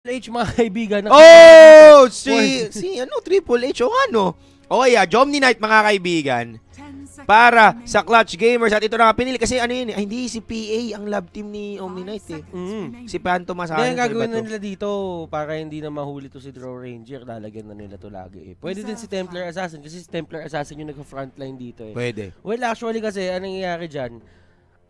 H mga kaibigan. Oh! Si, si ano, Triple H o ano? Oh yeah, Jomny Night mga kaibigan. Para sa Clutch Gamers. At ito na pinili kasi ano yun, ay, eh, hindi si PA ang love team ni Omni Knight eh. Mm. Si Phantom Tomas. Kaya gagawin na nila dito para hindi na mahuli to si Draw Ranger. Lalagyan na nila to lagi eh. Pwede din si Templar Assassin kasi si Templar Assassin yung nagka-frontline dito eh. Pwede. Well actually kasi, anong nangyayari dyan?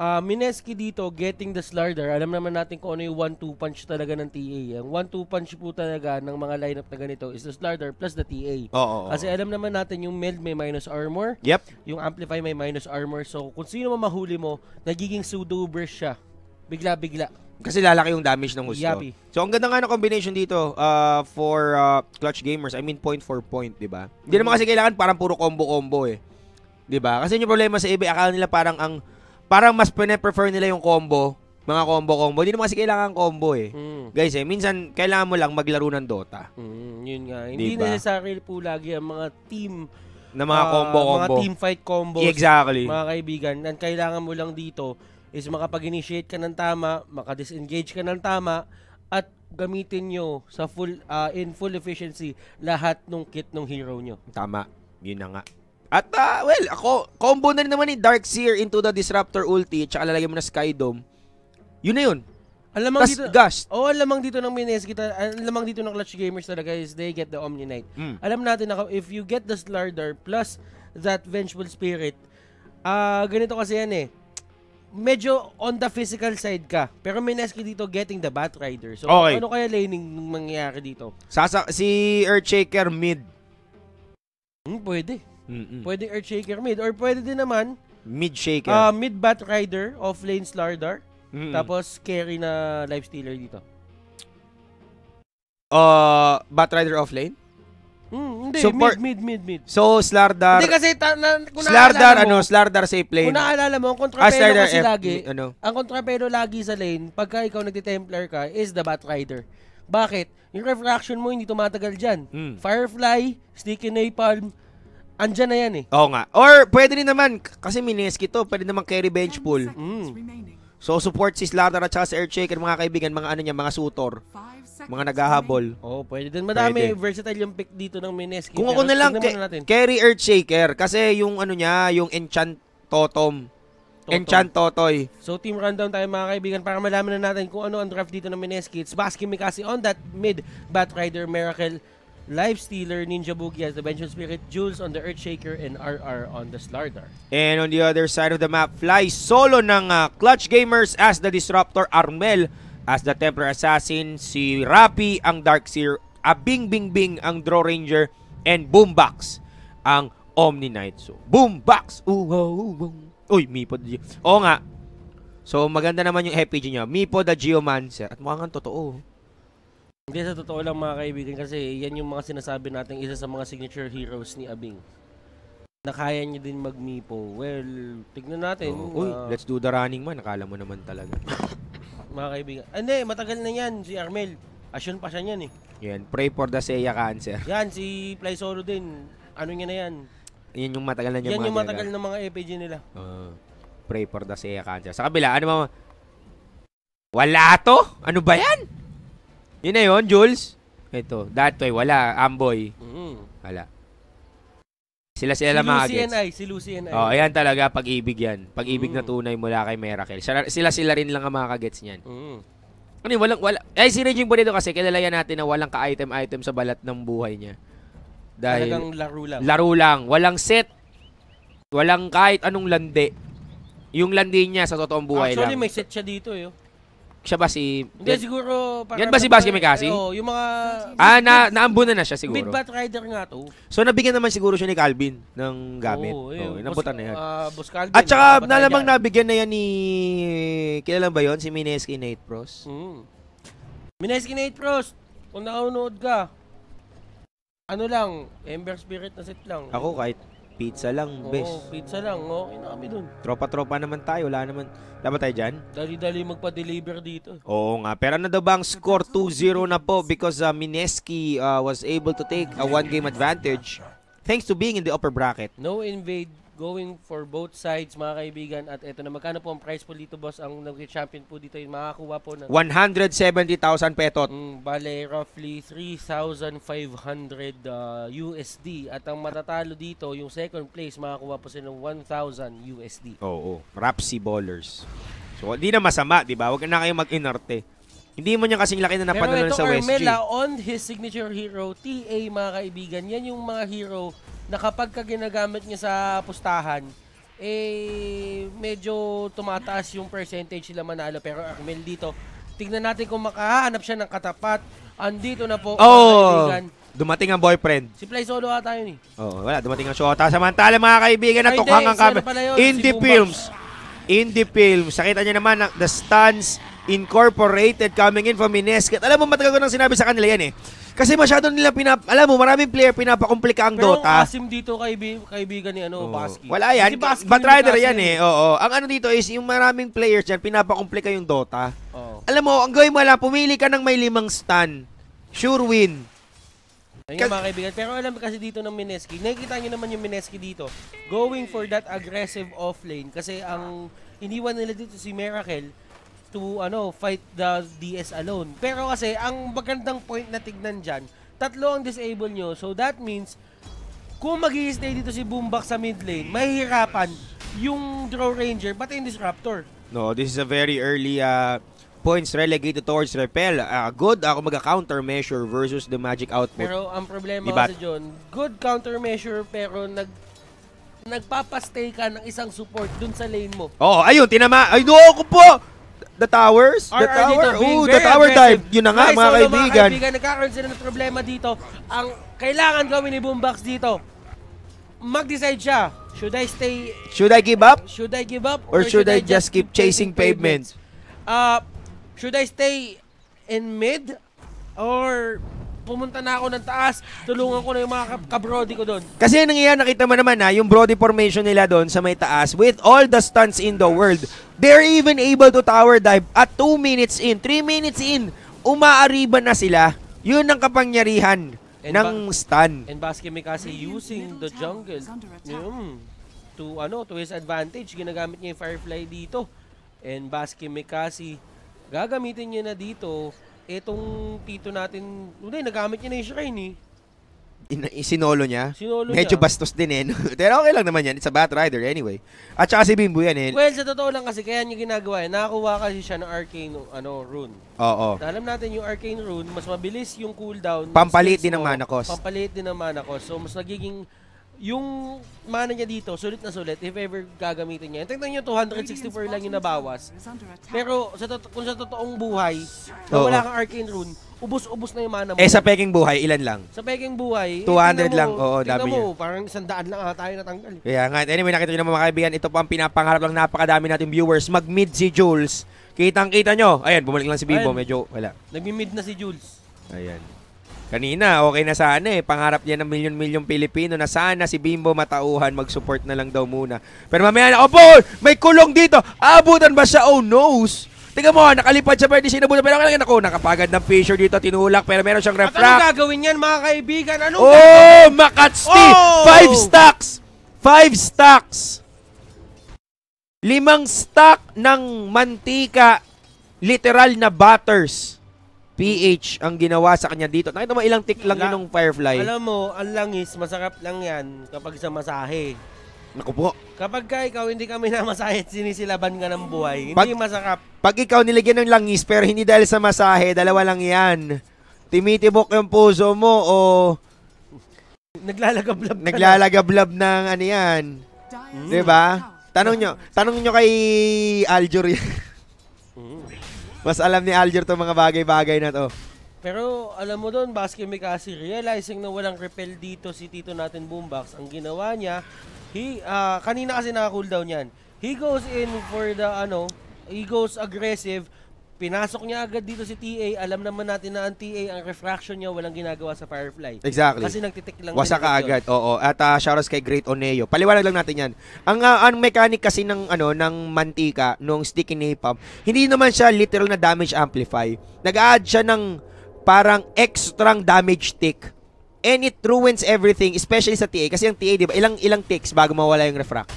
uh, Mineski dito, getting the slider, alam naman natin kung ano yung one-two punch talaga ng TA. Eh. Ang one-two punch po talaga ng mga lineup na ganito is the slider plus the TA. Oo, oo, Kasi alam naman natin yung meld may minus armor, yep. yung amplify may minus armor. So kung sino man mahuli mo, nagiging pseudo burst siya. Bigla-bigla. Kasi lalaki yung damage ng gusto. Yabi. So ang ganda nga ng combination dito uh, for uh, clutch gamers. I mean point for point, di ba? Hindi mm-hmm. naman kasi kailangan parang puro combo-combo eh. Di ba? Kasi yung problema sa eBay, akala nila parang ang parang mas pine-prefer nila yung combo, mga combo-combo. Hindi naman kasi kailangan combo eh. Mm. Guys eh, minsan kailangan mo lang maglaro ng Dota. Mm, yun nga. Hindi diba? necessary po lagi ang mga team na mga ah, combo-combo. Uh, mga team fight combos. Exactly. Mga kaibigan. Ang kailangan mo lang dito is makapag-initiate ka ng tama, makadisengage ka ng tama, at gamitin nyo sa full, uh, in full efficiency lahat ng kit ng hero nyo. Tama. Yun na nga. At uh, well, ako, combo na rin naman ni Dark Seer into the Disruptor ulti tsaka lalagyan mo na Skydome. Yun na yun. Ang lamang Tas dito, gust. Oh, ang lamang dito ng Mines kita, ang lamang dito ng Clutch Gamers talaga is they get the Omni Knight. Mm. Alam natin na if you get the Slardar plus that Vengeful Spirit, ah uh, ganito kasi yan eh. Medyo on the physical side ka. Pero Mineski dito getting the Bat Rider. So okay. ano kaya laning mangyayari dito? Sasa si Earthshaker mid. Hmm, pwede. Mm-mm. Pwede earth shaker mid. Or pwede din naman, mid shaker. uh, ah, mid-bat rider, off-lane Slardar. Mm-mm. Tapos carry na lifestealer dito. Uh, bat rider off-lane? Mm, hindi, Support- mid, mid, mid, mid. So, Slardar... Hindi kasi, ta- na, kung Slardar, mo, ano, Slardar sa lane. Kung naalala mo, ang Ah, kontrapelo Slardar kasi F, eh, lagi, mm, ano. ang kontrapelo lagi sa lane, pagka ikaw nagtitemplar ka, is the Bat Rider. Bakit? Yung refraction mo hindi tumatagal dyan. Mm. Firefly, Sticky Napalm, Andiyan na yan eh. Oo nga. Or pwede rin naman, kasi mineski to, pwede naman carry bench pull. Mm. So support si Slaughter at saka si Earthshaker mga kaibigan, mga ano niya, mga sutor. Mga naghahabol. Oh, pwede din. Madami Pwede. versatile yung pick dito ng Mineski. Kung ako na lang, tingnan muna natin. carry Earthshaker. Kasi yung ano niya, yung Enchant Totem. Totoy. Enchant Totoy. So team rundown tayo mga kaibigan para malaman na natin kung ano ang draft dito ng Mineski. It's Baskin Mikasi on that mid Batrider Miracle Life Stealer, Ninja Boogie as the Venture Spirit, Jules on the Earthshaker, and RR on the Slardar. And on the other side of the map, fly solo ng uh, Clutch Gamers as the Disruptor Armel, as the Templar Assassin, si Rapi ang Darkseer, a Bing Bing Bing ang Draw Ranger, and Boombox ang Omni Knight. So, Boombox! Ooh, oh, ooh, ooh. Uy, Mipod. Oo nga. So, maganda naman yung FPG niya. Mipo the Geomancer. At mukhang totoo. Hindi sa totoo lang mga kaibigan kasi yan yung mga sinasabi natin isa sa mga signature heroes ni Abing. Na kaya niya din mag-mipo. Well, tignan natin. Oh, uy, uh, let's do the running man. Akala mo naman talaga. mga kaibigan. Ah, hindi, matagal na yan si Armel. Asyon pa siya niyan eh. Yan, pray for the Seiya cancer. Yan, si Fly Solo din. Ano niya na yan? Yan yung matagal na niya yan mga yung matagal na mga EPG nila. Uh, pray for the Seiya cancer. Sa kabila, ano mga... Wala to? Ano ba yan? Yun na yun, Jules. Ito, Datoy, wala. Amboy, Mm. wala. Sila sila lang mga si Lucy and I. Si Lucy and I. Oh, ayan talaga, pag-ibig yan. Pag-ibig na mm. tunay mula kay Miracle. Sila, sila rin lang ang mga kagets niyan. Mm. Ano yun, walang, wala. Ay, eh, si Raging Bonito kasi, kilala yan natin na walang ka-item-item sa balat ng buhay niya. Talagang Dahil, laro lang. laro lang. Walang set. Walang kahit anong landi. Yung landi niya sa totoong buhay Actually, lang. may set siya dito eh. oh siya ba si... Hindi, yan, siguro... Para yan ba si Basque Mikasi? Oo, yung mga... Ah, na, naambunan na siya siguro. Mid-bat rider nga to. So, nabigyan naman siguro siya ni Calvin ng gamit. Oo, oh, eh, oh, na yan. Uh, Boss Calvin. At saka, nalamang nabigyan na yan ni... Kilala ba yon Si Mineski Nate Prost. Mm. Mineski Nate Prost, kung naunood ka, ano lang, Ember Spirit na set lang. Ako kahit Pizza lang, Oo, best. pizza lang. Okay na kami dun. Tropa-tropa naman tayo. Wala naman. Laban tayo dyan? Dali-dali magpa-deliver dito. Oo nga. Pero ano daw ba ang score? 2-0 na po because uh, Mineski uh, was able to take a one-game advantage thanks to being in the upper bracket. No invade going for both sides, mga kaibigan. At eto na, magkano po ang price po dito, boss? Ang nag-champion po dito, yung makakuha po ng... 170,000 petot. Mm, bale, roughly 3,500 uh, USD. At ang matatalo dito, yung second place, makakuha po sila ng 1,000 USD. Oo, oh, Rapsi Ballers. So, hindi na masama, di ba? Huwag na kayong mag-inarte. Hindi mo niya kasing laki na napanood sa West G. Pero ito, Carmela, on his signature hero, TA, mga kaibigan, yan yung mga hero na kapag ka ginagamit niya sa pustahan, eh, medyo tumataas yung percentage sila manalo. Pero Armel dito, tignan natin kung makahanap siya ng katapat. Andito na po. Oh! Dumating ang boyfriend. Si Play Solo ata yun ni. Eh. Oo, oh, wala. Dumating ang shota. Samantala mga kaibigan, natukhang ang camera. Indie si Films. Indie Films. Sakita niya naman ah, the stunts Incorporated coming in from Minesket. Alam mo, matagal ko nang sinabi sa kanila yan eh. Kasi masyado nila pinap... Alam mo, maraming player pinapakomplika ang Pero Dota. Pero asim dito kaibi, kaibigan ni ano, oh. Baski. Wala yan. Baski Batrider yan eh. eh. Oo, Ang ano dito is yung maraming players yan, pinapakomplika yung Dota. Oh. Alam mo, ang gawin mo lang, pumili ka ng may limang stun. Sure win. Ayun mga kaibigan. Pero alam kasi dito ng Mineski, nakikita nyo naman yung Mineski dito. Going for that aggressive offlane. Kasi ang iniwan nila dito si Miracle, to ano fight the DS alone. Pero kasi ang magandang point na tignan diyan, tatlo ang disable nyo. So that means kung magi stay dito si Boombox sa mid lane, mahihirapan yung Draw Ranger but in Disruptor. No, this is a very early uh, points relegated towards Repel. Uh, good ako uh, mag-countermeasure versus the Magic Output. Pero ang problema diba? sa John, good countermeasure pero nag nagpapastay ka ng isang support dun sa lane mo. Oh, ayun, tinama. Ay, no, ako po! The towers? The RRD tower? Tabing. Ooh, the tower aggressive. dive. Yun na nga, okay, mga so, kaibigan. Mga kaibigan, nagkakaroon sila ng problema dito. Ang kailangan gawin ni Boombox dito, mag-decide siya. Should I stay... Should I give up? Should I give up? Or, or should, should I, I just keep chasing pavements? pavements? Uh, should I stay in mid? Or pumunta na ako ng taas, tulungan ko na yung mga kabrody ko doon. Kasi nangyayari, nakita mo naman ha, yung brody formation nila doon sa may taas, with all the stunts in the world, they're even able to tower dive at 2 minutes in, 3 minutes in, umaariba na sila. Yun ang kapangyarihan and ng stun. And Basque kasi using the jungle mm, to, ano, to his advantage. Ginagamit niya yung Firefly dito. And Basque kasi gagamitin niya na dito Itong tito natin, hindi, nagamit niya na yung shrine eh. In, sinolo niya? Sinolo Medyo niya. bastos din eh. Pero okay lang naman yan. It's a bad rider anyway. At saka si Bimbo yan eh. Well, sa totoo lang kasi, kaya niya ginagawa yan. Nakakuha kasi siya ng arcane ano, rune. Oo. Na alam natin yung arcane rune, mas mabilis yung cooldown. Pampalit din ng mana cost. Pampalit din ng mana cost. So, mas nagiging yung mana niya dito, sulit na sulit, if ever gagamitin niya. Tingnan niyo, 264 lang yung nabawas. Pero sa kung sa totoong buhay, na wala kang arcane rune, ubos-ubos na yung mana mo. Eh, sa peking buhay, ilan lang? Sa peking buhay, 200 eh, lang. Oo, dami mo, parang isang daan lang ata tayo natanggal. Yeah, nga, anyway, nakita niyo naman mga kaibigan, ito po ang pinapangarap lang napakadami nating viewers. Mag-mid si Jules. Kitang-kita nyo. Ayan, bumalik lang si Bibo, Ayan. medyo wala. Nag-mid na si Jules. Ayan. Kanina, okay na sana eh. Pangarap niya ng milyon-milyong Pilipino na sana si Bimbo matauhan, mag-support na lang daw muna. Pero mamaya na, oh may kulong dito. Abutan ba siya? Oh, nose. Tingnan mo, nakalipad siya pwede sinabunan. Pero kailangan ako, nakapagad ng fissure dito, tinulak, pero meron siyang refract. At ano gagawin yan, mga kaibigan? Ano oh, gagawin? Makatsti! Oh! Five stacks! Five stacks! Limang stack ng mantika, literal na batters. PH ang ginawa sa kanya dito. Nakita mo ilang tik lang La- ng Firefly. Alam mo, ang langis, masarap lang yan kapag sa masahe. Naku po. Kapag ka ikaw hindi kami namasahe at sinisilaban ka ng buhay, Pag- hindi masarap. Pag ikaw niligyan ng langis pero hindi dahil sa masahe, dalawa lang yan. Timitibok yung puso mo o Naglalagablab ka na. naglalagablab ng ano yan. 'Di ba? Diba? Tanong nyo, tanong nyo kay Aljur Mas alam ni Alger to mga bagay-bagay na to. Pero alam mo doon, Basque Mikasi, realizing na walang repel dito si Tito natin Boombox, ang ginawa niya, he, uh, kanina kasi naka-cooldown yan. He goes in for the, ano, he goes aggressive pinasok niya agad dito si TA. Alam naman natin na ang TA, ang refraction niya walang ginagawa sa Firefly. Exactly. Kasi nagtitik lang. Wasa ka agad. Oo. At uh, ah, shoutouts kay Great Oneo. Paliwanag lang natin yan. Ang, uh, ang mechanic kasi ng, ano, ng mantika, nung sticky napalm, hindi naman siya literal na damage amplify. Nag-add siya ng parang extra damage tick. And it ruins everything, especially sa TA. Kasi ang TA, di ba, ilang, ilang ticks bago mawala yung refract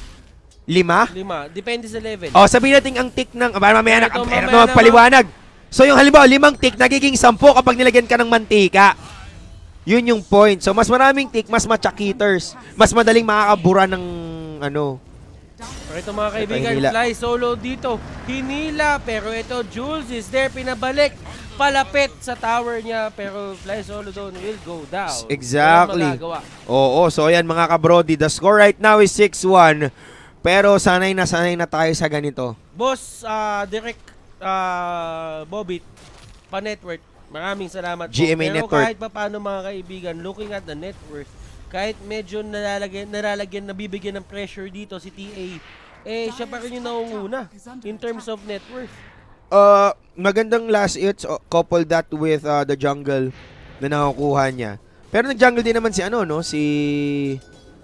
Lima? Lima. Depende sa level. Oh, sabihin natin ang tick ng... Aba, mamaya na, Ito, mamaya na magpaliwanag. So yung halimbawa, limang tick, nagiging sampo kapag nilagyan ka ng mantika. Yun yung point. So mas maraming tick, mas matchakiters. Mas madaling makakabura ng ano. Pero ito mga kaibigan, ito, fly solo dito. Hinila, pero ito Jules is there, pinabalik. Palapit sa tower niya, pero fly solo doon will go down. Exactly. Oo, so yan mga kabrody. The score right now is 6-1. Pero sanay na sanay na tayo sa ganito. Boss, uh, ah, direct uh, ah, Bobit, pa-network, maraming salamat GMA po. Pero network. kahit pa paano mga kaibigan, looking at the network, kahit medyo nalalagyan, nalalagyan, nabibigyan ng pressure dito si TA, eh siya pa rin yung nauuna in terms of net worth. Ah, uh, magandang last hits, uh, couple that with uh, the jungle na nakukuha niya. Pero nag-jungle din naman si ano, no? Si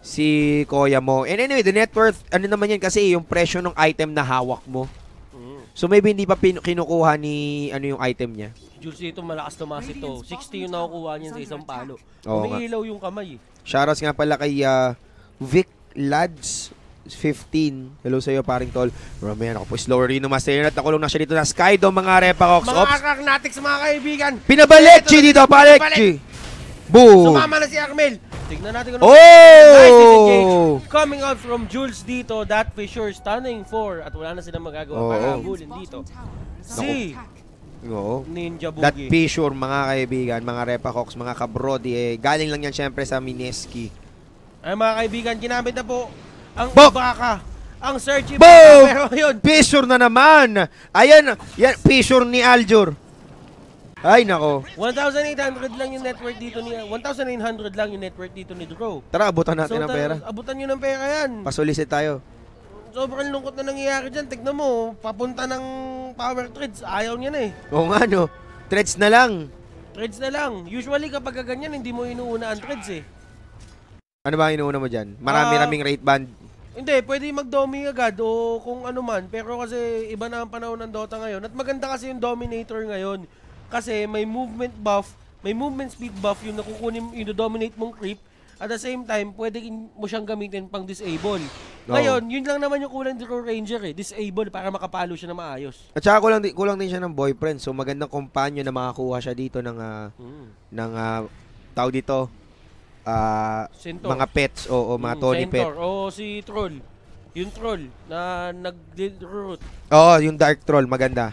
si Koya mo. And anyway, the net worth, ano naman yan kasi yung presyo ng item na hawak mo. Mm. So maybe hindi pa kinukuha ni ano yung item niya. Jules, dito malakas tumas ito. 60 yung nakukuha niya sa isang palo. Oo, Umiilaw yung kamay. Shoutouts nga pala kay uh, Vic Lads 15. Hello sa iyo, paring tol. Romero, ako po, slower rin umasin at nakulong na siya dito na Skydome, mga Repacox. Mga Ops. Aracnatics, mga kaibigan. Pinabalik, G dito, balik, G. Boom. Sumama na si Armel. Tignan natin kung Oh! Nice Coming out from Jules dito, that for sure, stunning 4. At wala na silang magagawa oh. para habulin dito. Si Oo. Ninja Boogie. That picture, mga kaibigan, mga Repacox, mga kabrodi, eh, galing lang yan syempre sa Mineski. Ay mga kaibigan, ginamit na po ang Bok! Ibaka. Ang search Boom! pero yun. Picture na naman. Ayan, yan, picture ni Aljur. Ay, nako. 1,800 lang yung network dito ni 1,900 lang yung network dito ni Drow. Tara, abutan natin so, ang pera. Abutan niyo ng pera yan. Pasulisit tayo. Sobrang lungkot na nangyayari diyan. Tignan mo, papunta ng power threads. Ayaw niya na eh. Oo nga, no. Threads na lang. Threads na lang. Usually kapag ganyan, hindi mo inuuna ang threads eh. Ano ba inuuna mo dyan? Marami-raming ah, uh, rate band. Hindi, pwede mag-domi agad o kung ano man. Pero kasi iba na ang panahon ng Dota ngayon. At maganda kasi yung Dominator ngayon. Kasi may movement buff, may movement speed buff yung nakukunin, yung dominate mong creep. At the same time, pwede mo siyang gamitin pang disable. No. Ngayon, yun lang naman yung kulang ni Ranger eh. Disable para makapalo siya na maayos. At saka kulang, kulang din siya ng boyfriend. So magandang kumpanyo na makakuha siya dito ng, uh, mm. ng uh, ah, tao dito. Uh, mga pets o, o mga mm, Tony Centaur. pet. O si Troll. Yung Troll na nag-root. Oo, oh, yung Dark Troll. Maganda.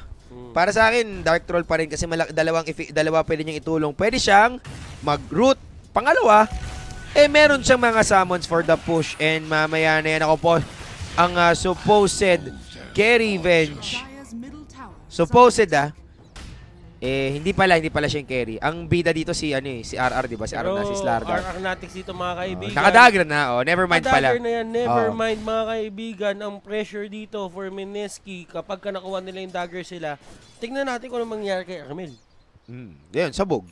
Para sa akin, Dark Troll pa rin kasi dalawang dalawa pwede niyang itulong. Pwede siyang mag-root. Pangalawa, eh meron siyang mga summons for the push and mamaya na yan ako po ang uh, supposed carry revenge. Supposed ah. Eh, hindi pala, hindi pala siya yung carry. Ang bida dito si, ano eh, si RR, di ba? Si RR na, si Slardar. RR Natics dito, mga kaibigan. Oh, nakadagra na, oh. Never mind pala. Nakadagra na yan, never oh. mind, mga kaibigan. Ang pressure dito for Mineski, kapag ka nakuha nila yung dagger sila, tignan natin kung ano mangyari kay Armel. Mm, yun, sabog.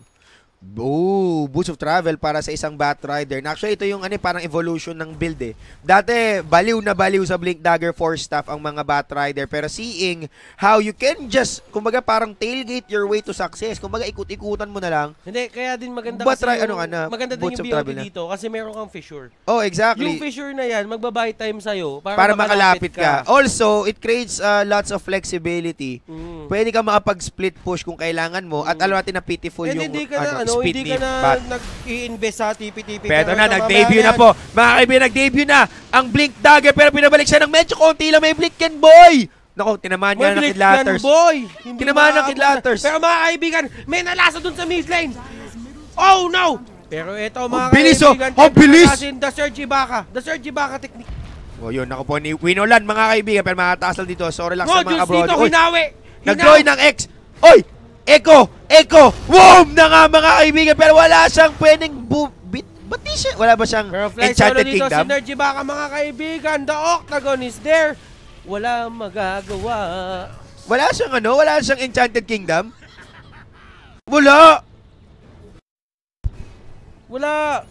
Oh, boots of travel para sa isang bat rider. And actually, ito yung ano, eh, parang evolution ng build eh. Dati, baliw na baliw sa Blink Dagger 4 staff ang mga bat rider. Pero seeing how you can just, kumbaga parang tailgate your way to success. Kumbaga ikut-ikutan mo na lang. Hindi, kaya din maganda bat kasi yung, ano, ano, maganda din yung BOD dito na. kasi meron kang fissure. Oh, exactly. Yung fissure na yan, magbabay time sa'yo para, para makalapit ka. ka. Also, it creates uh, lots of flexibility. Mm. Pwede ka makapag-split push kung kailangan mo. Mm. At alam natin na pitiful And yung... hindi ka na, ano, ano speed ni Pat. So, hindi ka na nag-i-invest sa tp Pero na, nag-debut na po. Mga kaibigan, nag-debut na ang Blink Dagger pero pinabalik siya ng medyo konti lang may Blink and Boy. Nako, tinamaan niya ng kidlaters. boy! Hindi tinamaan ng kidlaters. Pero mga kaibigan, may nalasa dun sa mid lane. Oh no! Pero ito mga oh, bilis, kaibigan, oh, oh, bilis! The Serge Ibaka. The Serge Ibaka technique. O oh, yun, ako po ni Winolan mga kaibigan pero mga taas lang dito. Sorry lang no, sa mga abroad. dito, hinawi! Nag-deploy ng X. Oy! Echo! Echo! Boom! Na nga mga kaibigan pero wala siyang pwedeng bu bit Ba't siya? Wala ba siyang pero Fly Enchanted ano dito, Kingdom? Synergy baka mga kaibigan, the Octagon is there! Wala magagawa. Wala siyang ano? Wala siyang Enchanted Kingdom? Wala! Wala!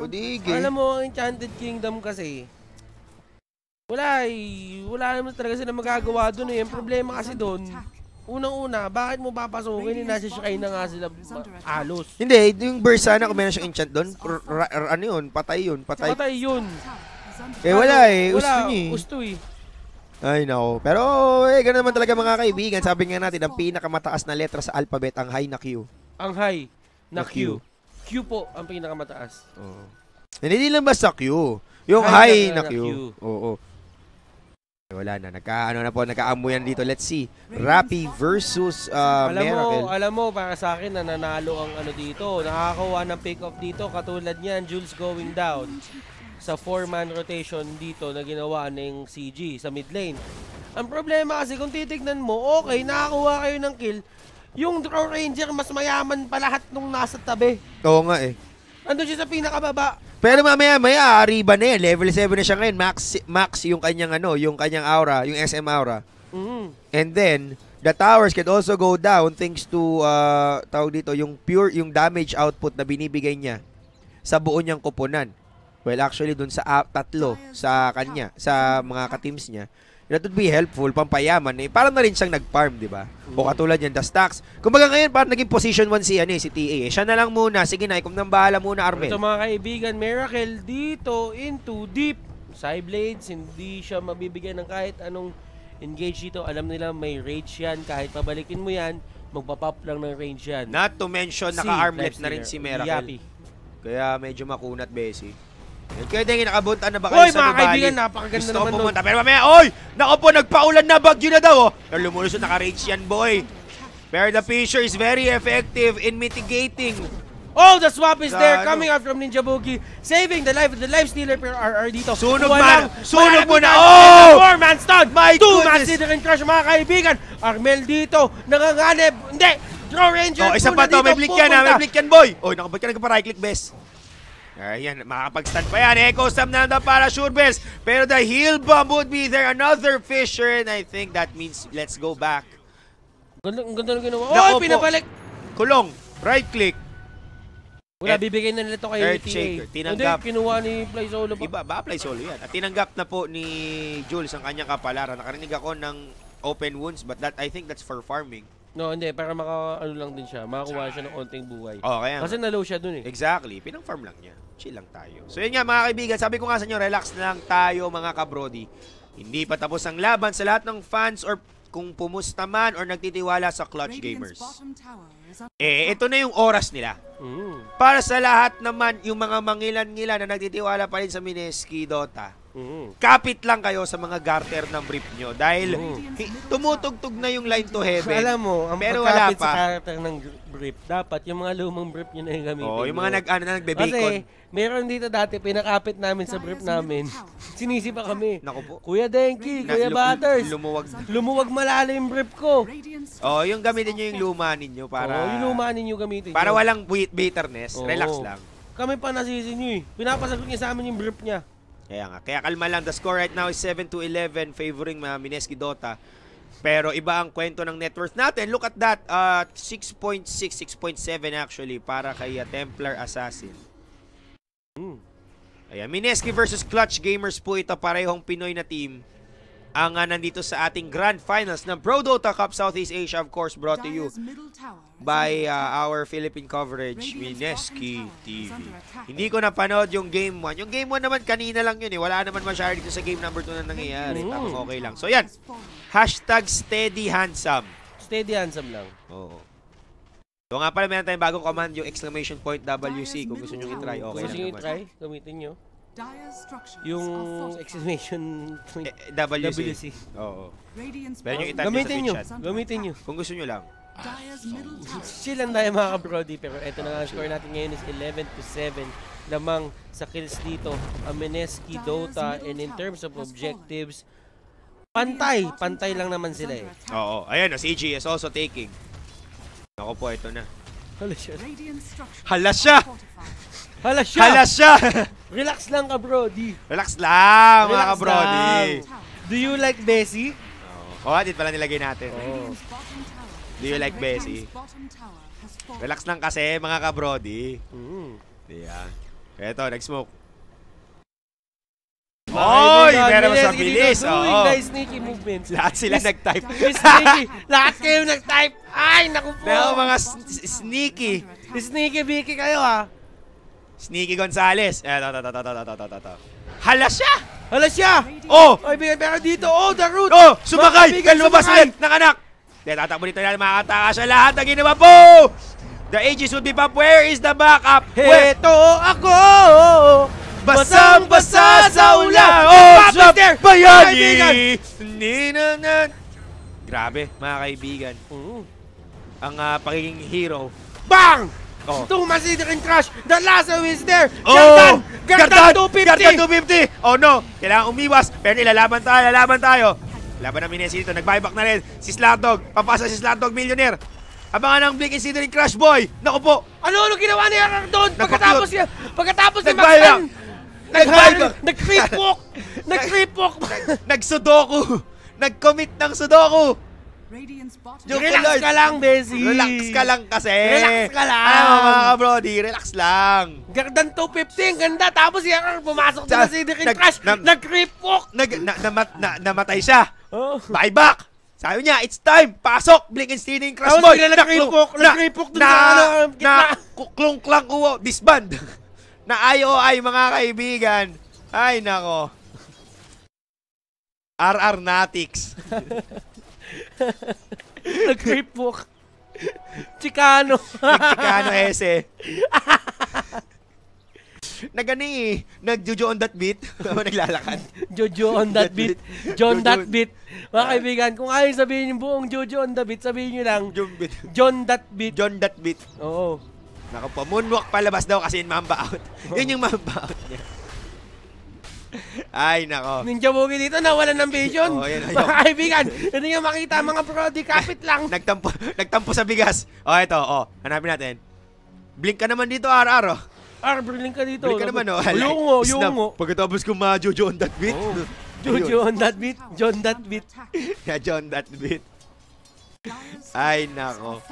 O di, gay. Alam mo, ang Enchanted Kingdom kasi, wala eh. Wala naman talaga sila magagawa doon eh. Ang problema kasi doon, Unang-una, bakit mo papasukin? Nasisakay na nga sila alos. Hindi, yung bird sana kung meron siyang enchant doon, ano yun, patay yun, patay. Patay yun. Eh wala eh, usto niya eh. Usto eh. Ay nako. Pero eh, ganoon naman talaga mga kaibigan. Sabi nga natin, ang pinakamataas na letra sa alphabet, ang high na Q. Ang high na, na Q. Q. Q po ang pinakamataas. Oo. Hindi lang basta Q. Yung high, high na, na, na Q. Q. Oo. oo. Wala na. Nagka, ano na po, nagkaamuyan dito. Let's see. Rappi versus uh, alam Mera. Mo, alam mo, para sa akin, nananalo ang ano dito. Nakakuha ng pick-off dito. Katulad niyan, Jules going down sa four-man rotation dito na ginawa ng CG sa mid lane. Ang problema kasi kung titignan mo, okay, nakakuha kayo ng kill. Yung Draw Ranger, mas mayaman pa lahat nung nasa tabi. Oo nga eh. Andun siya sa pinakababa. Pero mamaya, maya, Ariba na yan. Level 7 na siya ngayon. Max, max yung kanyang ano, yung kanyang aura, yung SM aura. Mm. And then, the towers can also go down thanks to, uh, tawag dito, yung pure, yung damage output na binibigay niya sa buo niyang kuponan. Well, actually, dun sa uh, tatlo sa kanya, sa mga ka-teams niya, that would be helpful, pampayaman eh. Parang na rin siyang nagfarm di ba? O katulad yan, the stocks. Kumbaga ngayon, parang naging position 1 si, ano, eh, si TA. Eh. Siya na lang muna. Sige na, ikaw nang bahala muna, Armel. Ito mga kaibigan, Miracle dito into deep. side blades hindi siya mabibigyan ng kahit anong engage dito. Alam nila may rage yan. Kahit pabalikin mo yan, magpapop lang ng range yan. Not to mention, naka-armlet na rin si Miracle. Kaya medyo makunat, besi kaya tingin, nakabunta na ba kayo oy, sa Dubai? Oy, mga kaibigan, napakaganda Gusto naman pumunta. Pero mamaya, oy! Nako po, nagpaulan na bagyo na daw. Oh. Pero lumulusot, naka-reach yan, boy. Pero the Fisher is very effective in mitigating Oh, the swap is there coming out from Ninja Boogie, saving the life of the life stealer per RR dito. Sunog man! Sunog mo na! Oh! Four man stun! My Two man leader crush mga kaibigan. Armel dito, nanganganib. Hindi! Draw Ranger. Oh, isa pa to, may blink yan ha, ah, may blink yan boy. Oy, nakabat ka nagpa right click best. Ayan, makakapag-stand pa yan. Echo Sam na para sure Pero the heal bomb would be there. Another Fisher. And I think that means let's go back. Ganda, ang ganda ng ginawa. Oh, pinabalik. Kulong. Right click. Wala, At, eh, bibigay na nila ito kay Earthshaker. Tinanggap. Hindi, kinuha ni Playzolo pa. Iba, ba Solo yan? At tinanggap na po ni Jules ang kanyang kapalaran. Nakarinig ako ng open wounds but that I think that's for farming. No, hindi. Para maka, ano lang din siya. Makakuha siya ng konting buhay. Oo, oh, kaya. Kasi na-low siya dun eh. Exactly. Pinang-farm lang niya. Chill lang tayo. So yun nga mga kaibigan, sabi ko nga sa inyo, relax lang tayo mga kabrodi. Hindi pa tapos ang laban sa lahat ng fans or kung pumusta man or nagtitiwala sa Clutch Gamers. Eh, ito na yung oras nila. Mm. Para sa lahat naman, yung mga mangilan-ngilan na nagtitiwala pa rin sa Mineski Dota, Mm. Kapit lang kayo sa mga garter ng brief nyo dahil mm. tumutugtog na yung line to heaven. Alam mo, ang pero wala pa. sa garter ng brief, dapat yung mga lumang brief nyo na yung gamitin. Oh, yung mga nag, ano, na, nagbe-bacon. Kasi meron dito dati, pinakapit namin sa brief namin. pa kami. Naku po. Kuya Denki, Kuya lu- Butters. Lumuwag. Lumuwag malala yung brief ko. Oh, yung gamitin nyo yung luma ninyo para... Oh, yung luma ninyo gamitin. Para nyo. walang bitterness. Oh. Relax lang. Kami pa nasisi nyo eh. Pinapasagot niya sa amin yung brief niya. Kaya nga. Kaya kalma lang. The score right now is 7 to 11 favoring uh, Mineski Dota. Pero iba ang kwento ng net worth natin. Look at that. Uh, 6.6, 6.7 actually para kay uh, Templar Assassin. Hmm. Ayan, Mineski versus Clutch Gamers po ito. Parehong Pinoy na team ang ah, uh, nandito sa ating Grand Finals ng Pro Dota Cup Southeast Asia of course brought to you by uh, our Philippine coverage Mineski TV. Hindi ko napanood yung game 1. Yung game 1 naman kanina lang yun eh. Wala naman masyado dito sa game number 2 na nangyayari. Mm. okay lang. So yan. Hashtag steady handsome. Steady handsome lang. Oo. Oh. So nga pala meron tayong bagong command yung exclamation point WC kung gusto nyo i-try. Okay gusto lang Gusto nyo i-try? Gamitin nyo. Yung exclamation point. Eh, eh WC. Oh, Oo. Pero yung itatyo Gamitin nyo. sa Twitch chat. Gamitin nyo. Kung gusto nyo lang. Chill lang tayo mga kabrody. Pero eto na lang, score natin ngayon is 11 to 7. Lamang sa kills dito. Ameneski, Dota, and in terms of objectives, pantay. Pantay lang naman sila eh. Oo. Ayan, si EG is also taking. Ako po, ito na. Hala siya. Hala siya! Hala siya! Hala siya! Relax lang ka, Brody. Relax lang, Relax mga ka, Brody. Do you like Bessie? Oo, oh, dito pala nilagay natin. Oh. Do you like Bessie? Relax lang kasi, mga ka, Brody. Mm. Yeah. Diba? Eto, next smoke. Oy, meron sa bilis. Oo. Nice sneaky movements. Lahat sila nag-type. Sneaky, lahat kayo nag-type. Ay, naku po. Pero mga sneaky. Sneaky, Vicky kayo ah. Sneaky Gonzales. Eto, eh, eto, eto, eto, eto, eto, eto. Hala siya! Hala siya! Oh! Ay, bigyan pero dito. Oh, the root! Oh, sumakay! Kalmabas ulit ng anak. Hindi, tatakbo nito na. Makakataka siya lahat ng ginawa po! The ages would be pop. Where is the backup? Heto ako! Basang-basa sa ulan! Oh, Twitter! Bayani! Ninanan! Grabe, mga kaibigan. Mm. Ang uh, pagiging hero. Bang! Oh. Tumas is in crash. The lasso is there. Oh. Gardan! Gardan, Gardan 250! Gardan 250! Oh no! Kailangan umiwas. Pero nilalaban tayo, lalaban tayo. Laban ng Minesis dito. Nag-buyback na rin. Si Slantog. Papasa si Slantog, millionaire. Abangan ang Blink and Cedric Crash Boy. Naku po. Ano, ano ginawa ni Arardon? Pagkatapos niya, pagkatapos ni Maxan. Nag-buyback. Nag-creep walk. Nag-creep walk. Nag-sudoku. Nag-commit ng sudoku relax Lord. ka lang, Bessie. Relax ka lang kasi. Relax ka lang. Ah, mga ka-brody, relax lang. Gandang 250, ang ganda. Tapos yan, pumasok din si Dick nag, Crash. Nag, Nag-creep Nag, na, namat, na, namatay siya. Oh. back. Sabi niya, it's time! Pasok! Blinkenstein Crash Boy! Tapos sila nakripok! Nakripok dun na, na, ano, na, klung-klang kuwo, oh, disband! na IOI mga kaibigan. Ay, nako. RR Natics. Nag-creep walk. Chicano. Chicano ese. Eh. Nagani eh. Nag-Jojo on that beat. Ako naglalakad. Jojo on that beat. John that beat. Mga ah. kaibigan, kung ayaw sabihin yung buong Jojo on the beat, sabihin nyo lang. John beat. John that beat. John that beat. Oo. Nakapamunwalk palabas daw kasi in Mamba Out. Yun yung Mamba Out niya. Ay, nako. Ninja Mugi dito, nawalan ng vision. oh, yan, mga kaibigan, hindi nyo makita mga prodi, kapit lang. nagtampo, nagtampo sa bigas. Oh, ito, oh, hanapin natin. Blink ka naman dito, RR, oh. RR, blink ka dito. Blink ka naman, oh. oh yung mo, yung mo. Pagkatapos ko ma-jojo on that beat. Oh. Jojo on that beat, John that beat. yeah, John that beat. Ay, nako.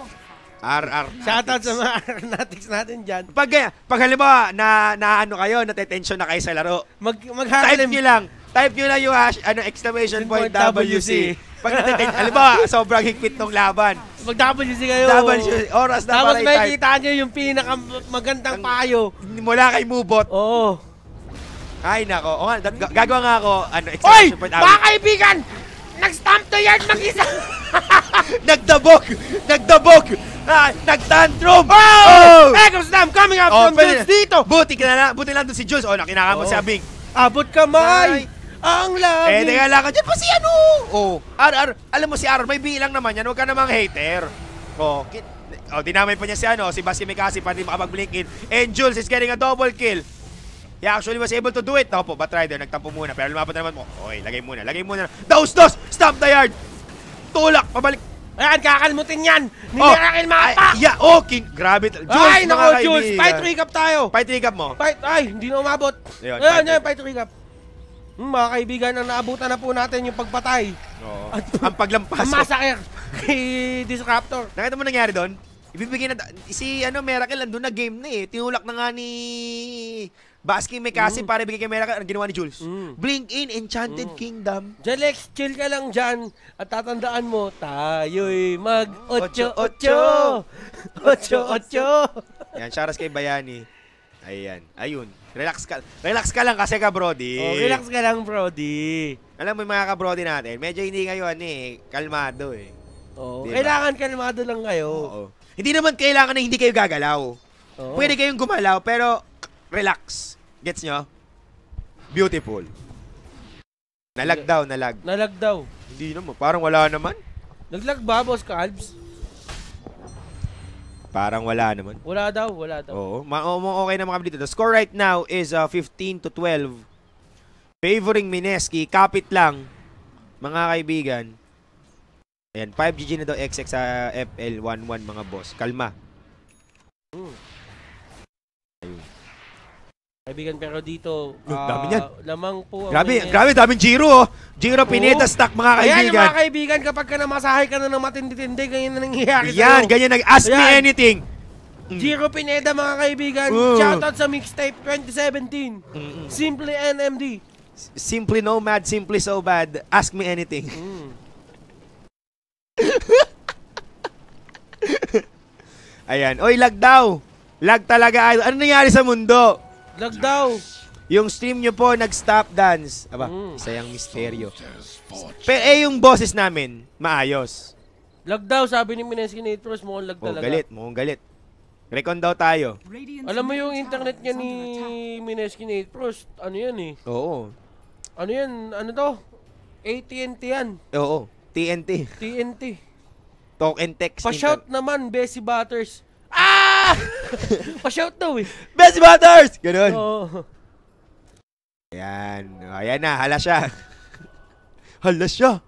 RR Shoutout sa mga Arnatics natin dyan. Pag, eh, pag halimbawa, na, na ano kayo, natetension na kayo sa laro, Mag, mag type maghalim. nyo lang. Type nyo lang yung hash, ano, exclamation point Point WC. WC. Pag natetensyon, halimbawa, sobrang higpit ng laban. Mag-WC kayo. WC, oras na Tapos pala may i-type. kita nyo yung pinakamagandang Ang- payo. Mula kay Mubot. Oo. Ay, nako. O nga, gagawa nga ako, ano, Oy! point. point Mga awit. kaibigan! Nag-stamp to yard mag-isa! Nagdabog! Nagdabog! Ah, nagtantrum! Oh! oh! Echo stamp coming up oh, from Jules dito! Buti ka na buti lang doon si Jules. Oh, nakinakapot oh. si Abing. Abot ka, Ay. Ang langit! Eh, teka lang. Diyan pa si ano? Oh, Ar, Ar, alam mo si Ar, may bilang naman yan. Huwag ka namang hater. Oh, kin- oh dinamay pa niya si ano, si Baski Mikasi, pati makapag-blink in. And Jules is getting a double kill. He actually was able to do it. Ako po, Batrider, nagtampo muna. Pero lumapot naman mo. Okay, lagay muna, lagay muna. Dos, dos! Stomp the yard! Tulak, pabalik. Ayan, kakalmutin yan! Ninirakin oh, mapa! Ay, yeah, oh, King, grabe. Jules, ay, nako, Jules, fight recap tayo. Fight recap mo? Fight, ay, hindi na umabot. Ayun, ayun, fight, ayun, fight recap. Hmm, mga kaibigan, ang naabutan na po natin yung pagpatay. Oo. At, ang paglampas. Ang massacre kay Disruptor. Nakita mo nangyari doon? Ibibigay na, si ano, Miracle, andun na game na eh. Tinulak na nga ni Basking may kasi mm. para ibigay kay Mera ang ginawa ni Jules. Mm. Blink in, Enchanted mm. Kingdom. Jalex, chill ka lang dyan. At tatandaan mo, tayo'y mag-ocho-ocho. Ocho-ocho. Yan, sharas kay Bayani. Ayan. Ayun. Relax ka. Relax ka lang kasi ka, Brody. Oh, relax ka lang, Brody. Alam mo yung mga ka-Brody natin, medyo hindi ngayon eh. Kalmado eh. Oo. Oh, diba? Kailangan kalmado lang kayo. Oo. Hindi naman kailangan na hindi kayo gagalaw. Oo. Pwede kayong gumalaw, pero relax. Gets nyo? Beautiful. Nalag daw, nalag. Nalag daw. Hindi naman. Parang wala naman. Naglag ba, Boss Calbs? Parang wala naman. Wala daw, wala daw. Oo. Ma um, okay na mga kapatid. The score right now is uh, 15 to 12. Favoring Mineski. Kapit lang, mga kaibigan. Ayan, 5GG na daw XX sa FL11 mga boss. Kalma. kaibigan. Pero dito, uh, dami ah, niyan. lamang po. Grabe, may... grabe, daming Jiro Oh. Jiro Oo. Pineda stock, mga kaibigan. Ayan, mga kaibigan, kapag ka namasahay ka na ng matindi-tindi, ganyan na nangyayari. Yan, tayo. ganyan, nag-ask me anything. Jiro mm. Pineda, mga kaibigan. Uh. Shoutout sa mixtape 2017. Mm-mm. Simply NMD. Simply Nomad, Simply So Bad. Ask me anything. Mm. Ayan. Oy, lag daw. Lag talaga. Ano nangyari sa mundo? Lag daw. Yung stream nyo po, nag-stop dance. Aba, mm. sayang misteryo. Pero eh, yung boses namin, maayos. Lag daw, sabi ni Mineski Natros, mukhang lag talaga. Oh, galit, mukhang galit. Recon daw tayo. Alam mo yung internet niya ni Mineski Natros, ano yan eh? Oo. Ano yan, ano to? AT&T yan. Oo, TNT. TNT. Talk and text. Pa-shout naman, Bessie Butters. Ah! Pa-shout daw eh. Best Matters! Ganun. Oo. Ayan. Oh, ayan na. Hala siya. hala siya.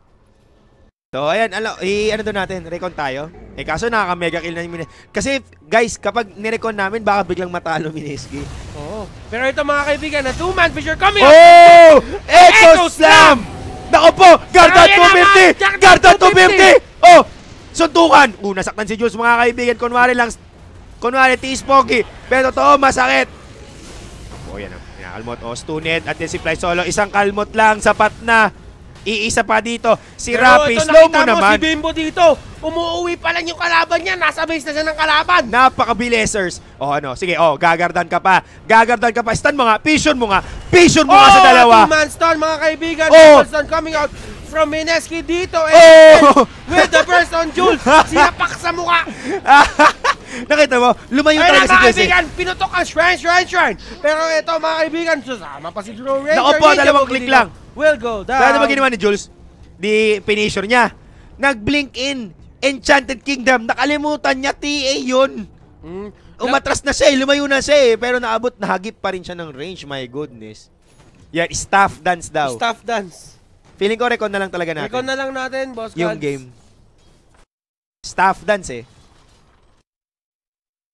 So, ayan. Ala, i ano doon natin? Recon tayo. Eh, kaso nakaka-mega kill na yung Kasi, guys, kapag nirecon namin, baka biglang matalo Mineski. Oo. Oh. Pero ito mga kaibigan, na two-man Fisher coming up. Oh! Echo, Echo Slam! Nako po! Garda 250! Garda 250! Oh! Suntukan! Uh, nasaktan si Jules mga kaibigan. Kunwari lang, Kunwari, tease Pogi. Pero totoo, masakit. O, oh, yan ang O, oh, oh stunted at si Fly Solo. Isang kalmot lang, sapat na. Iisa pa dito. Si Rappi. slow mo naman. si Bimbo dito. Umuuwi pa lang yung kalaban niya. Nasa base na siya ng kalaban. Napakabilisers. O oh, ano, sige, oh, gagardan ka pa. Gagardan ka pa. Stun mo nga, vision mo nga. Vision mo nga sa oh, dalawa. Oh, man stun mga kaibigan. Oh. Man stun coming out from Mineski dito and oh! with the first on Jules. Sinapak sa mukha. Nakita mo, lumayo Ay, talaga si Jesse. Ayun pinutok ang shrine, shrine, shrine. Pero ito mga kaibigan, susama pa si Drew Ranger. Naku dalawang click lang. Will go down. Saan ba ginawa ni Jules? Di finisher niya. nagblink in. Enchanted Kingdom. Nakalimutan niya TA yun. Mm. Umatras na siya eh. Lumayo na siya eh. Pero naabot, nahagip pa rin siya ng range. My goodness. Yan, staff dance daw. Staff dance. Feeling ko record na lang talaga natin. Record na lang natin, boss Yung cards. game. Staff dance eh.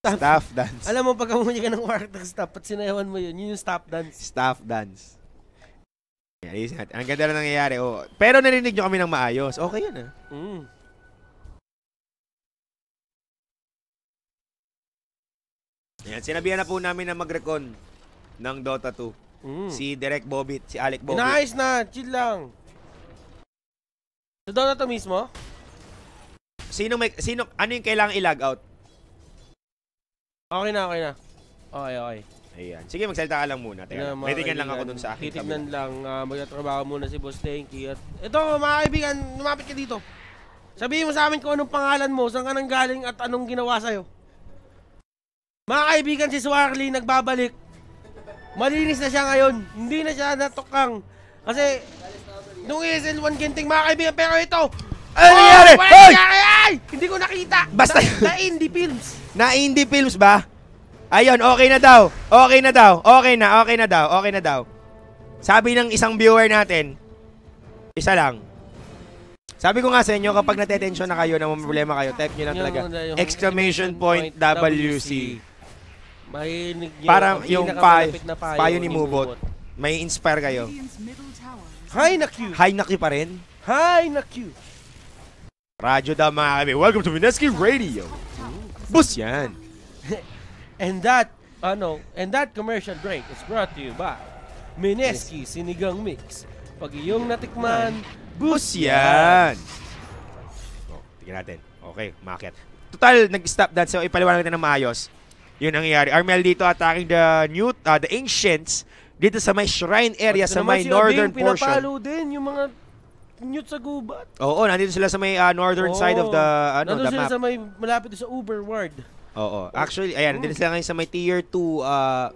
Staff, staff dance. Alam mo, pag umuni ka ng wartag staff at sinayawan mo yun, yun yung staff dance. Staff dance. Yan, Ang ganda na nangyayari. Oh. Pero narinig nyo kami ng maayos. Okay yun ah. Mm. Yan, sinabihan na po namin na mag-recon ng Dota 2. Mm. Si Direk Bobit, si Alec Bobit. Nice na, chill lang. So daw na to mismo? Sino may sino ano yung kailangan i-log out? Okay na, okay na. Okay, okay. Ayan. Sige, magsalita ka lang muna. Teka, yeah, may tingin lang ako dun sa akin. Titignan lang. Uh, magtatrabaho muna si Boss Tenki. At ito, mga kaibigan, lumapit ka dito. Sabihin mo sa amin kung anong pangalan mo, saan ka nang galing at anong ginawa sa'yo. Mga kaibigan, si Swarly nagbabalik. Malinis na siya ngayon. Hindi na siya natukang. Kasi nung ESL1 Genting mga kaibigan. Pero ito, ano oh, nangyari? Wala Hoy! nangyari! Ay! Hindi ko nakita! Basta Na, na indie films. Na indie films ba? Ayun, okay na daw. Okay na daw. Okay na, okay na daw. Okay na daw. Sabi ng isang viewer natin, isa lang. Sabi ko nga sa inyo, kapag natetension na kayo, na may problema kayo, type nyo lang talaga. Ano, Exclamation point WC. Para yung payo, payo ni Mubot. May inspire kayo. Hi na Q! Hi na Q pa rin? Hi na Q! Radyo Damami, welcome to Mineski Radio! Bus yan! and that, ano, and that commercial break is brought to you by Mineski Sinigang Mix. Pag iyong natikman, bus yan! Oh, tingnan natin. Okay, umakyat. Total, nag-stop dance. So, ipaliwanag natin ng maayos. Yun ang nangyayari. Armel dito attacking the new, uh, the ancients dito sa may shrine area, sa may northern Abing, portion. Pinapalo din yung mga newt sa gubat. Oo, nandito sila sa may uh, northern Oo. side of the, ano, nandito the sila sa may malapit sa Uber ward. Oo. Actually, ayan, nandito sila ngayon sa may tier 2 uh, ah,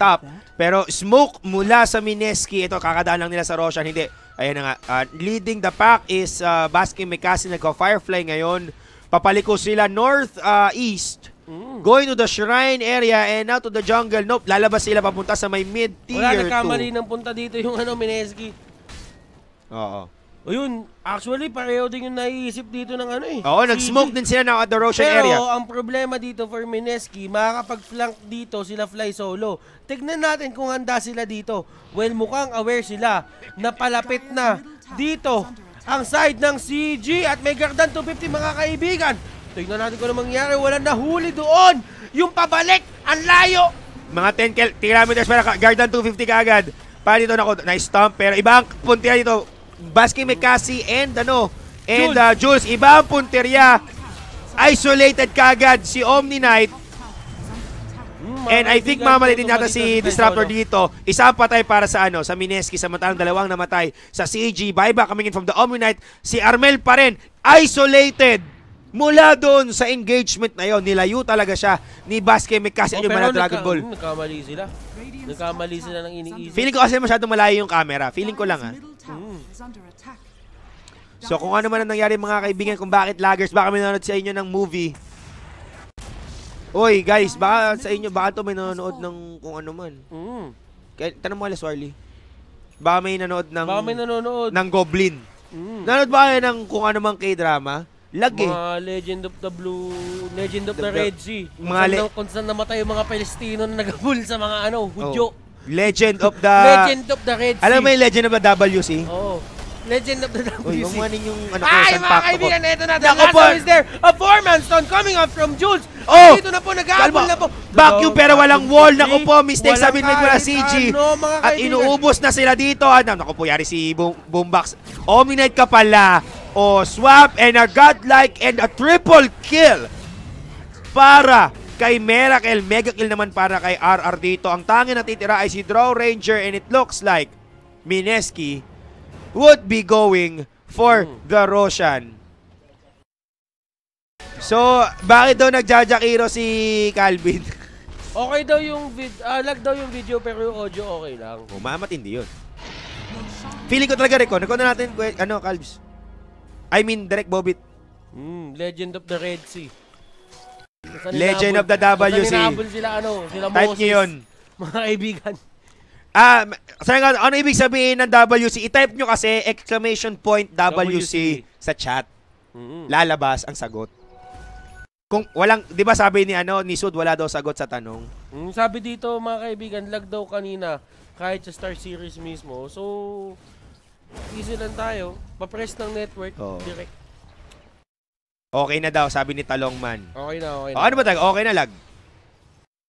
top. Pero smoke mula sa Mineski. Ito, kakadaan lang nila sa Roshan. Hindi. Ayan na nga. Uh, leading the pack is uh, Baskin Mikasi. Nagka-Firefly ngayon. Papaliko sila north-east. Uh, Going to the shrine area and out to the jungle. Nope, lalabas sila papunta sa may mid-tier 2. Wala nagkamali ng punta dito yung ano, Mineski. Oo. O yun, actually, pareho din yung naiisip dito ng ano eh. Oo, nag-smoke din sila now at the Roshan Pero, area. Pero ang problema dito for Mineski, makakapag-flank dito sila fly solo. Tignan natin kung handa sila dito. Well, mukhang aware sila na palapit na dito ang side ng CG at may gardan 250 mga kaibigan. Tignan natin kung ano mangyari. Walang nahuli doon. Yung pabalik. Ang layo. Mga 10 kilometers pero Garden 250 kaagad. Para dito na ako. Na-stomp. Pero iba ang puntiya dito. Basking Mikasi and ano. And Jules. Uh, Jules. Iba ang puntiya. Isolated kaagad si Omni Knight. Hmm, and I think mamali din yata si Disruptor ano. dito. Isa patay para sa ano, sa Mineski. Samantalang dalawang namatay sa CG. Buyback coming in from the Omni Knight. Si Armel pa rin. Isolated Mula doon sa engagement na yon, nilayo talaga siya ni Basque Mikasi oh, yung mga Dragon Ball. Hmm, nagkamali sila. Nagkamali sila ng iniisip. Feeling ko kasi masyadong malayo yung camera. Feeling ko lang ha. Ah. Hmm. So kung ano man ang nangyari mga kaibigan, kung bakit laggers, baka may nanonood sa inyo ng movie. Oy guys, baka sa inyo, baka to may nanonood ng kung ano man. Mm. Kaya, tanong mo alas, Warly. Baka may nanonood ng... Baka may nanonood. Ng Goblin. Mm. Nanonood ba kayo ng kung ano man k-drama? Lag Mga eh. Legend of the Blue, Legend of the, the Red Sea. Mga le- kung saan namatay yung mga Palestino na nagabul sa mga ano, Hudyo. Oh. Legend of the... Legend of the Red Sea. Alam mo yung Legend of the WC? Oo. Oh. Legend of the WC. Oh, Uy, yung maning yung ano ko, Ay, mga kaibigan, ito na. The last one is there. A four-man stone coming up from Jules. Oh! Dito na po, nag-aabol na po. Vacuum pero walang wall. Naku po, mistake sa midmid wala CG. At inuubos na sila dito. Ano, naku po, yari si Boombox. Ominate ka pala. O swap and a godlike and a triple kill para kay Merak El Mega kill naman para kay RR dito. Ang tangin na titira ay si Draw Ranger and it looks like Mineski would be going for hmm. the Roshan. So, bakit daw nagjajakiro si Calvin? okay daw yung vid uh, lag daw yung video pero yung audio okay lang. Umamat hindi yun. Feeling ko talaga Recon. Recon na natin ano Calvis. I mean, Direk Bobit. Mm, Legend of the Red Sea. Legend of the WC. Saan sila, ano, sila Moses, nyo yun. Mga kaibigan. Ah, saan nga, ano ibig sabihin ng WC? I-type nyo kasi exclamation point WC, WC. sa chat. Mm-hmm. Lalabas ang sagot. Kung walang, 'di ba sabi ni ano, ni Sud wala daw sagot sa tanong. Mm, sabi dito mga kaibigan, lag daw kanina kahit sa Star Series mismo. So Easy lang tayo. Ma-press ng network, Oo. direct. Okay na daw, sabi ni Talongman. Okay na, okay na. O, ano ba tag? Okay na lag.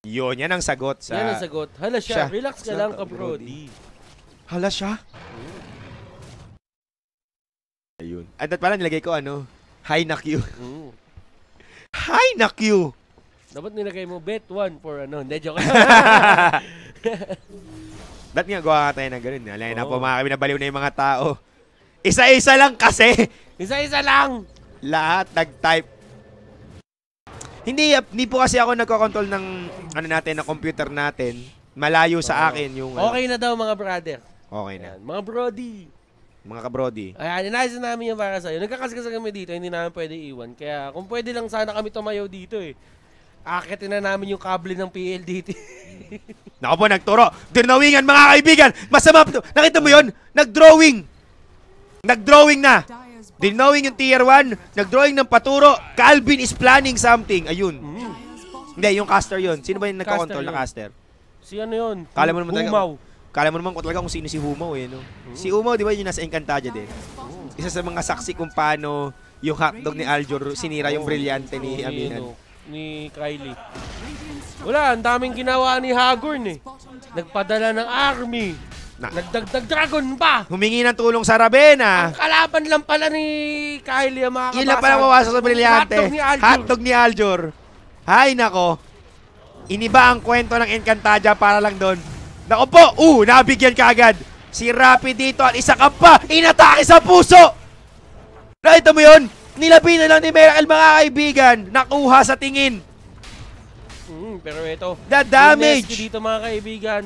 Yun, yan ang sagot sa... Yan ang sagot. Hala siya, Siya. relax ka lang ka, to, Brody. Hala siya. Ayun. At at pala nilagay ko ano, high na Q. Mm. high na Q! Dapat nilagay mo bet one for ano. Hindi, joke. Dapat nga gawa tayo ng ganun. Alay na po mga kami, nabaliw na yung mga tao. Isa-isa lang kasi. Isa-isa lang. Lahat nag-type. Hindi, ah, hindi po kasi ako nagko-control ng ano natin, ng computer natin. Malayo sa akin yung... Ano. Okay na daw mga brother. Okay na. Ayan, mga brody. Mga kabrody. Ayan, inayos na namin yung para sa'yo. Nagkakaskas kami dito, hindi namin pwede iwan. Kaya kung pwede lang sana kami tumayo dito eh. Akitin na namin yung kable ng PLDT. Nako po, nagturo. Dinawingan mga kaibigan. Masama. Nakita mo yon? Nagdrawing. Nagdrawing na. Dinawing yung tier 1. Nagdrawing ng paturo. Calvin is planning something. Ayun. Mm. Hindi, yung caster yon. Sino ba yung nagka-control na caster? Si ano yun? Kala mo naman talaga. Humaw. Kala mo naman ko talaga kung sino si Humaw eh. No? Mm. Si Humaw, di ba yung nasa Encantadia din? Mm. Isa sa mga saksi kung paano yung hotdog ni Aljor sinira yung brilyante ni Amina ni Kylie. Wala, ang daming ginawa ni Hagorn eh. Nagpadala ng army. Na. Nagdagdag dragon pa. Humingi ng tulong sa Ravena. Ang kalaban lang pala ni Kylie ang mga kabasa. Yun pala mawasa sa brilyante. Hotdog ni Aljur. Hay nako. Iniba ang kwento ng Encantadia para lang doon. Nako po! Uh, nabigyan ka agad. Si Rappi dito at isa ka pa. Inatake sa puso! Nakita mo yun? Nilabi na lang ni Miracle mga kaibigan. Nakuha sa tingin. Mm, pero ito. The damage. dito mga kaibigan.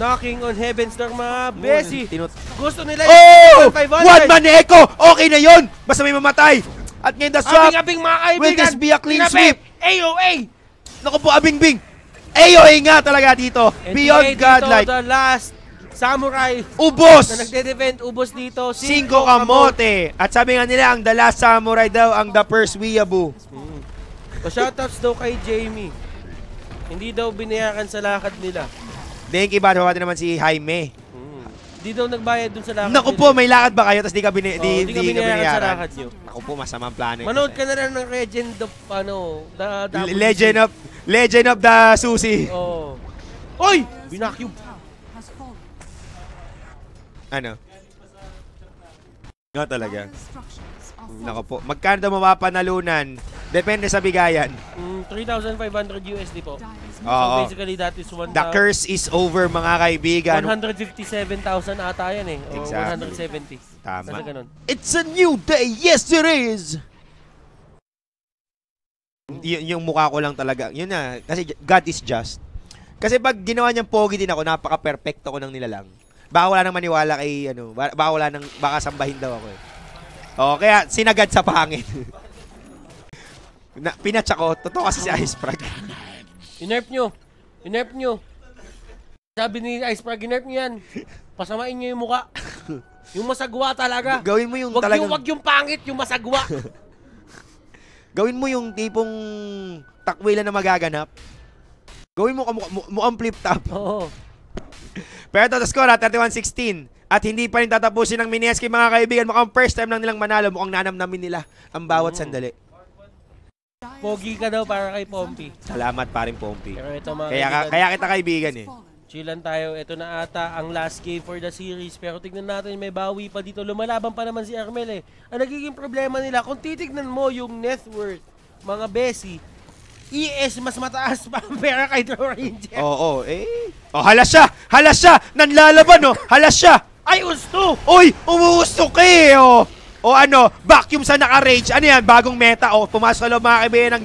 Knocking on heaven's door mga besi. Gusto nila oh! yung 500. One man echo. Okay na yon. Basta may mamatay. At ngayon the swap. Abing-abing mga kaibigan. Will this be a clean Abing, sweep? AOA. Naku po, abing-bing. AOA nga talaga dito. And Beyond Godlike. the last Samurai. Ubos! Na nagde-defend ubos dito. Cinco Kamote. At sabi nga nila, ang The Last Samurai daw ang The First Weeaboo. Hmm. So shoutouts daw kay Jamie. Hindi daw binayakan sa lakad nila. Thank you, bad. Pabati naman si Jaime. Hmm. daw nagbayad dun sa lakad Naku nila. po, may lakad ba kayo? Tapos di ka, bini oh, di, di, di ka binayaran, sa lakad nyo. Naku po, masamang plano. Manood ka na lang ng Legend of, ano, the, the Legend of, Legend of the Susie. Oh. Oy! Binakyo. Ano? No, talaga. Nako po. Magkano daw mapapanalunan? Depende sa bigayan. Mm, 3,500 USD po. Oo. So basically, that is one... The curse is over, mga kaibigan. 157,000 ata yan eh. O 170. Tama. Nasa ganun. It's a new day! Yes, it is! Y- yung mukha ko lang talaga. Yun na. Kasi God is just. Kasi pag ginawa niyang pogi din ako, napaka-perfecto ko ng nilalang. Baka wala nang maniwala kay, ano, baka wala nang, baka sambahin daw ako eh. Oo, kaya sinagad sa pangit. Na, pinatsa ko, totoo kasi si Ice Frog. Inerp nyo. Inerp nyo. Sabi ni Ice Frog, inerp nyo yan. Pasamain nyo yung muka. Yung masagwa talaga. Gawin mo yung wag talagang... Yung, wag yung pangit, yung masagwa. Gawin mo yung tipong takwila na magaganap. Gawin mo, mo, mo, mo ang flip top. Oo. Pero ito, score ha, ah, 31-16. At hindi pa rin tatapusin ng Mineski mga kaibigan. Mukhang first time lang nilang manalo. Mukhang nanamnamin nila ang bawat mm. sandali. Pogi ka daw para kay Pompi. Salamat pa rin Pompi. ito, kaya, kaibigan, kaya kita kaibigan eh. Chillan tayo. Ito na ata ang last game for the series. Pero tignan natin, may bawi pa dito. Lumalaban pa naman si Armel eh. Ang nagiging problema nila, kung titignan mo yung net worth, mga Bessie, ES, mas mataas pa ang pera kay Draw Ranger. Oo, oh, oh, eh. Oh, hala siya! Hala siya! Nanlalaban, oh! Hala siya! Ay, usto! Uy, umuusto ka eh, oh! O oh, ano, vacuum sa naka-range. Ano yan, bagong meta, oh. Pumasok na mga kaibigan ng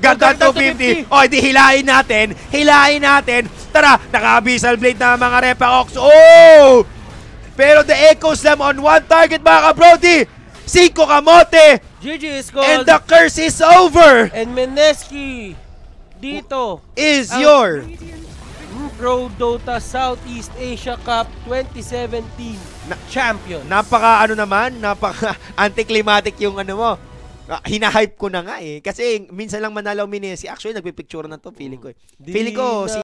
Gagdag 250. 250. O, hindi, hilain natin. Hilahin natin. Tara, naka-abyssal blade na mga Repa Ox. Oh! Pero the Echo Slam on one target, mga ka-Brody. Cinco kamote. GG is called. And the curse is over. And Meneski dito is your Pro Dota Southeast Asia Cup 2017 na champion. Napaka ano naman, napaka anticlimactic yung ano mo. Uh, hina-hype ko na nga eh. Kasi minsan lang manalaw Minesi. Actually, nagpipicture na to feeling ko eh. Mm. Feeling ko si